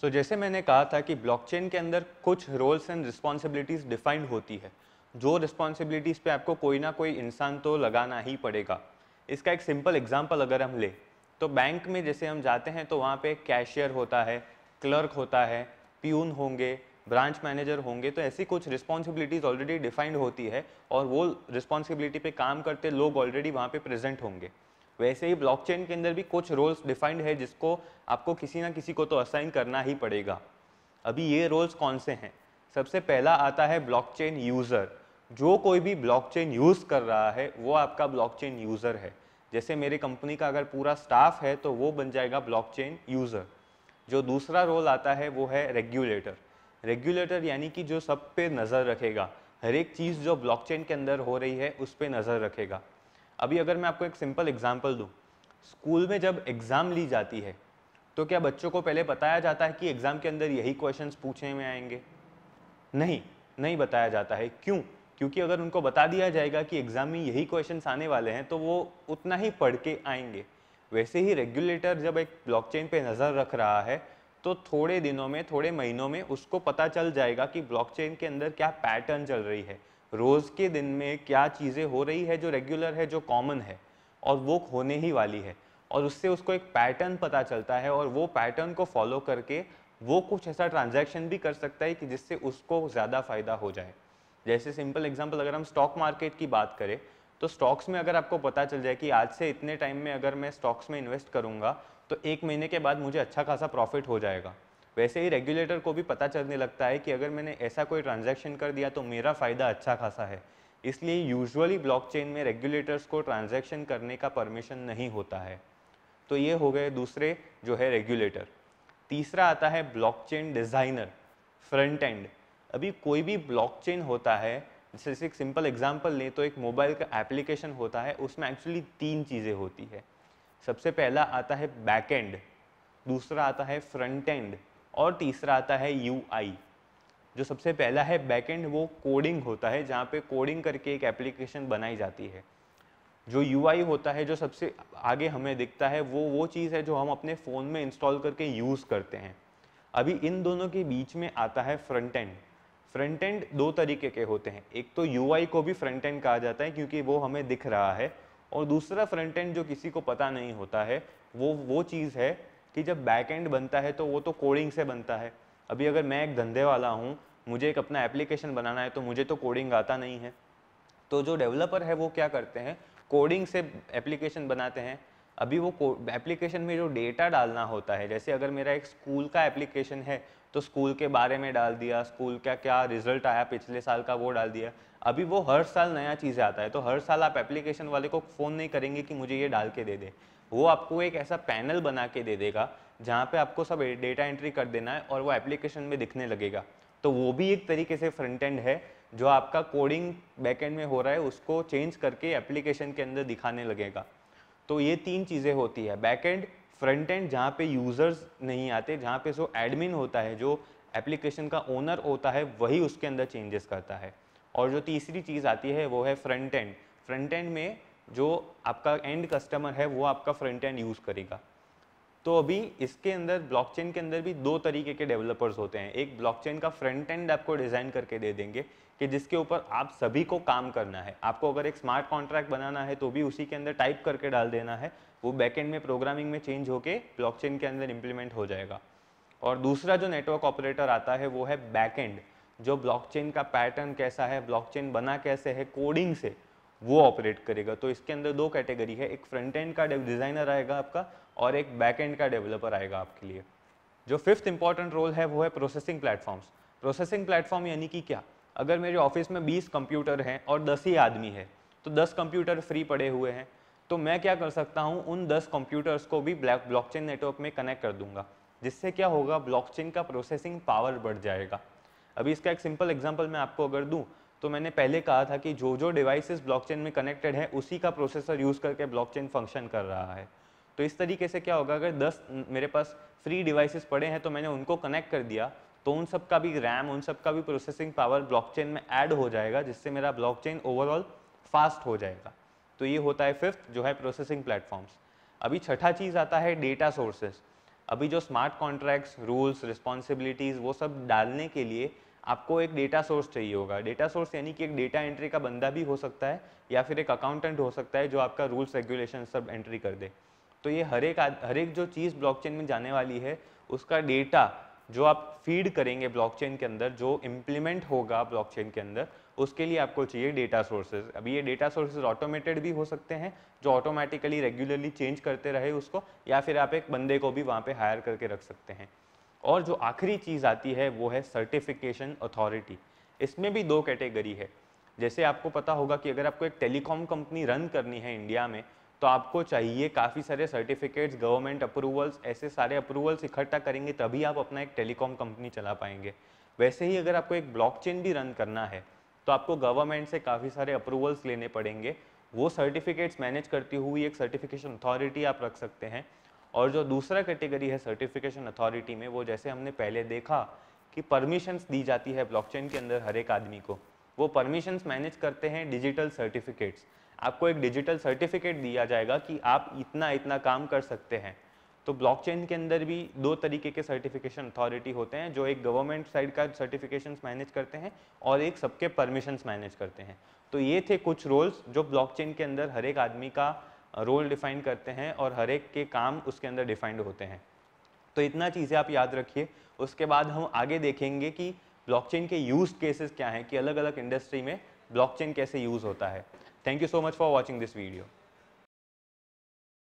सो so, जैसे मैंने कहा था कि ब्लॉकचेन के अंदर कुछ रोल्स एंड रिस्पॉन्सिबिलिटीज़ डिफाइंड होती है जो रिस्पॉन्सिबिलिटीज़ पे आपको कोई ना कोई इंसान तो लगाना ही पड़ेगा इसका एक सिंपल एग्जाम्पल अगर हम ले तो बैंक में जैसे हम जाते हैं तो वहाँ पे कैशियर होता है क्लर्क होता है प्यून होंगे ब्रांच मैनेजर होंगे तो ऐसी कुछ रिस्पॉन्सिबिलिटीज़ ऑलरेडी डिफाइंड होती है और वो रिस्पॉन्सिबिलिटी पे काम करते लोग ऑलरेडी वहाँ पे प्रेजेंट होंगे वैसे ही ब्लॉकचेन के अंदर भी कुछ रोल्स डिफाइंड है जिसको आपको किसी ना किसी को तो असाइन करना ही पड़ेगा अभी ये रोल्स कौन से हैं सबसे पहला आता है ब्लॉकचेन यूज़र जो कोई भी ब्लॉकचेन यूज़ कर रहा है वो आपका ब्लॉकचेन यूज़र है जैसे मेरी कंपनी का अगर पूरा स्टाफ है तो वो बन जाएगा ब्लॉकचेन यूज़र जो दूसरा रोल आता है वो है रेगुलेटर रेगुलेटर यानी कि जो सब पे नज़र रखेगा हर एक चीज़ जो ब्लॉकचेन के अंदर हो रही है उस पर नज़र रखेगा अभी अगर मैं आपको एक सिंपल एग्जाम्पल दूँ स्कूल में जब एग्ज़ाम ली जाती है तो क्या बच्चों को पहले बताया जाता है कि एग्ज़ाम के अंदर यही क्वेश्चन पूछने में आएंगे नहीं नहीं बताया जाता है क्यों क्योंकि अगर उनको बता दिया जाएगा कि एग्ज़ाम में यही क्वेश्चन आने वाले हैं तो वो उतना ही पढ़ के आएंगे वैसे ही रेगुलेटर जब एक ब्लॉकचेन पे नज़र रख रहा है तो थोड़े दिनों में थोड़े महीनों में उसको पता चल जाएगा कि ब्लॉकचेन के अंदर क्या पैटर्न चल रही है रोज़ के दिन में क्या चीज़ें हो रही है जो रेगुलर है जो कॉमन है और वो होने ही वाली है और उससे उसको एक पैटर्न पता चलता है और वो पैटर्न को फॉलो करके वो कुछ ऐसा ट्रांजैक्शन भी कर सकता है कि जिससे उसको ज़्यादा फ़ायदा हो जाए जैसे सिंपल एग्जांपल अगर हम स्टॉक मार्केट की बात करें तो स्टॉक्स में अगर आपको पता चल जाए कि आज से इतने टाइम में अगर मैं स्टॉक्स में इन्वेस्ट करूँगा तो एक महीने के बाद मुझे अच्छा खासा प्रॉफिट हो जाएगा वैसे ही रेगुलेटर को भी पता चलने लगता है कि अगर मैंने ऐसा कोई ट्रांजैक्शन कर दिया तो मेरा फ़ायदा अच्छा खासा है इसलिए यूजुअली ब्लॉकचेन में रेगुलेटर्स को ट्रांजैक्शन करने का परमिशन नहीं होता है तो ये हो गए दूसरे जो है रेगुलेटर तीसरा आता है ब्लॉक डिज़ाइनर फ्रंट एंड अभी कोई भी ब्लॉक होता है जैसे एक सिंपल एग्जाम्पल लें तो एक मोबाइल का एप्लीकेशन होता है उसमें एक्चुअली तीन चीज़ें होती है सबसे पहला आता है बैक एंड दूसरा आता है फ्रंट एंड और तीसरा आता है यू जो सबसे पहला है बैकेंड वो कोडिंग होता है जहाँ पे कोडिंग करके एक एप्लीकेशन बनाई जाती है जो यू होता है जो सबसे आगे हमें दिखता है वो वो चीज़ है जो हम अपने फ़ोन में इंस्टॉल करके यूज़ करते हैं अभी इन दोनों के बीच में आता है फ्रंट एंड फ्रंट एंड दो तरीके के होते हैं एक तो यू को भी फ्रंट एंड कहा जाता है क्योंकि वो हमें दिख रहा है और दूसरा फ्रंट एंड जो किसी को पता नहीं होता है वो वो चीज़ है कि जब बैक एंड बनता है तो वो तो कोडिंग से बनता है अभी अगर मैं एक धंधे वाला हूँ मुझे एक अपना एप्लीकेशन बनाना है तो मुझे तो कोडिंग आता नहीं है तो जो डेवलपर है वो क्या करते हैं कोडिंग से एप्लीकेशन बनाते हैं अभी वो एप्लीकेशन में जो डेटा डालना होता है जैसे अगर मेरा एक स्कूल का एप्लीकेशन है तो स्कूल के बारे में डाल दिया स्कूल का क्या रिजल्ट आया पिछले साल का वो डाल दिया अभी वो हर साल नया चीज़ें आता है तो हर साल आप एप्लीकेशन वाले को फ़ोन नहीं करेंगे कि मुझे ये डाल के दे दे वो आपको एक ऐसा पैनल बना के दे देगा जहाँ पे आपको सब डेटा एंट्री कर देना है और वो एप्लीकेशन में दिखने लगेगा तो वो भी एक तरीके से फ्रंट एंड है जो आपका कोडिंग बैकेंड में हो रहा है उसको चेंज करके एप्लीकेशन के अंदर दिखाने लगेगा तो ये तीन चीज़ें होती है बैकेंड फ्रंट एंड जहाँ पे यूज़र्स नहीं आते जहाँ पे जो एडमिन होता है जो एप्लीकेशन का ओनर होता है वही उसके अंदर चेंजेस करता है और जो तीसरी चीज़ आती है वो है फ्रंट एंड फ्रंट एंड में जो आपका एंड कस्टमर है वो आपका फ्रंट एंड यूज़ करेगा तो अभी इसके अंदर ब्लॉकचेन के अंदर भी दो तरीके के डेवलपर्स होते हैं एक ब्लॉकचेन का फ्रंट एंड आपको डिज़ाइन करके दे देंगे कि जिसके ऊपर आप सभी को काम करना है आपको अगर एक स्मार्ट कॉन्ट्रैक्ट बनाना है तो भी उसी के अंदर टाइप करके डाल देना है वो बैकेंड में प्रोग्रामिंग में चेंज होके ब्लॉकचेन के अंदर इम्प्लीमेंट हो जाएगा और दूसरा जो नेटवर्क ऑपरेटर आता है वो है बैकेंड जो ब्लॉकचेन का पैटर्न कैसा है ब्लॉकचेन बना कैसे है कोडिंग से वो ऑपरेट करेगा तो इसके अंदर दो कैटेगरी है एक फ्रंट एंड का डिज़ाइनर आएगा आपका और एक बैक एंड का डेवलपर आएगा आपके लिए जो फिफ्थ इंपॉर्टेंट रोल है वो है प्रोसेसिंग प्लेटफॉर्म्स प्रोसेसिंग प्लेटफॉर्म यानी कि क्या अगर मेरे ऑफिस में 20 कंप्यूटर हैं और 10 ही आदमी है तो 10 कंप्यूटर फ्री पड़े हुए हैं तो मैं क्या कर सकता हूँ उन 10 कंप्यूटर्स को भी ब्लैक ब्लॉकचेन नेटवर्क में कनेक्ट कर दूंगा जिससे क्या होगा ब्लॉकचेन का प्रोसेसिंग पावर बढ़ जाएगा अभी इसका एक सिंपल एग्जाम्पल मैं आपको अगर दूँ तो मैंने पहले कहा था कि जो जो डिवाइसेस ब्लॉकचेन में कनेक्टेड है उसी का प्रोसेसर यूज़ करके ब्लॉकचेन फंक्शन कर रहा है तो इस तरीके से क्या होगा अगर 10 मेरे पास फ्री डिवाइसेस पड़े हैं तो मैंने उनको कनेक्ट कर दिया तो उन सब का भी रैम उन सब का भी प्रोसेसिंग पावर ब्लॉक में ऐड हो जाएगा जिससे मेरा ब्लॉक ओवरऑल फास्ट हो जाएगा तो ये होता है फिफ्थ जो है प्रोसेसिंग प्लेटफॉर्म्स अभी छठा चीज़ आता है डेटा सोर्सेज अभी जो स्मार्ट कॉन्ट्रैक्ट्स रूल्स रिस्पॉन्सिबिलिटीज़ वो सब डालने के लिए आपको एक डेटा सोर्स चाहिए होगा डेटा सोर्स यानी कि एक डेटा एंट्री का बंदा भी हो सकता है या फिर एक अकाउंटेंट हो सकता है जो आपका रूल्स रेगुलेशन सब एंट्री कर दे तो ये हर एक हर एक जो चीज़ ब्लॉकचेन में जाने वाली है उसका डेटा जो आप फीड करेंगे ब्लॉकचेन के अंदर जो इम्प्लीमेंट होगा ब्लॉकचेन के अंदर उसके लिए आपको चाहिए डेटा सोर्सेज अभी ये डेटा सोर्सेज ऑटोमेटेड भी हो सकते हैं जो ऑटोमेटिकली रेगुलरली चेंज करते रहे उसको या फिर आप एक बंदे को भी वहाँ पे हायर करके रख सकते हैं और जो आखिरी चीज़ आती है वो है सर्टिफिकेशन अथॉरिटी इसमें भी दो कैटेगरी है जैसे आपको पता होगा कि अगर आपको एक टेलीकॉम कंपनी रन करनी है इंडिया में तो आपको चाहिए काफ़ी सारे सर्टिफिकेट्स गवर्नमेंट अप्रूवल्स ऐसे सारे अप्रूवल्स इकट्ठा करेंगे तभी आप अपना एक टेलीकॉम कंपनी चला पाएंगे वैसे ही अगर आपको एक ब्लॉकचेन भी रन करना है तो आपको गवर्नमेंट से काफ़ी सारे अप्रूवल्स लेने पड़ेंगे वो सर्टिफिकेट्स मैनेज करती हुई एक सर्टिफिकेशन अथॉरिटी आप रख सकते हैं और जो दूसरा कैटेगरी है सर्टिफिकेशन अथॉरिटी में वो जैसे हमने पहले देखा कि परमिशंस दी जाती है ब्लॉकचेन के अंदर हर एक आदमी को वो परमिशंस मैनेज करते हैं डिजिटल सर्टिफिकेट्स आपको एक डिजिटल सर्टिफिकेट दिया जाएगा कि आप इतना इतना काम कर सकते हैं तो ब्लॉकचेन के अंदर भी दो तरीके के सर्टिफिकेशन अथॉरिटी होते हैं जो एक गवर्नमेंट साइड का सर्टिफिकेशन मैनेज करते हैं और एक सबके परमिशंस मैनेज करते हैं तो ये थे कुछ रोल्स जो ब्लॉकचेन के अंदर हर एक आदमी का रोल डिफाइन करते हैं और हर एक के काम उसके अंदर डिफाइंड होते हैं तो इतना चीज़ें आप याद रखिए उसके बाद हम आगे देखेंगे कि ब्लॉकचेन के यूज केसेस क्या हैं कि अलग अलग इंडस्ट्री में ब्लॉकचेन कैसे यूज़ होता है thank you so much for watching this video